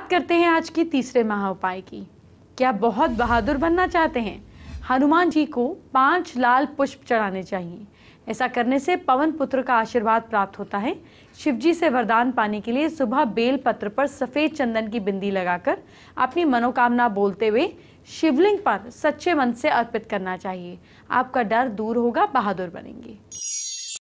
बात करते हैं आज के तीसरे महा उपाय की क्या बहुत बहादुर बनना चाहते हैं हनुमान जी को पांच लाल पुष्प चढ़ाने चाहिए ऐसा करने से पवन पुत्र का आशीर्वाद प्राप्त होता है शिव जी से वरदान पाने के लिए सुबह बेल पत्र पर सफ़ेद चंदन की बिंदी लगाकर अपनी मनोकामना बोलते हुए शिवलिंग पर सच्चे मन से अर्पित करना चाहिए आपका डर दूर होगा बहादुर बनेंगे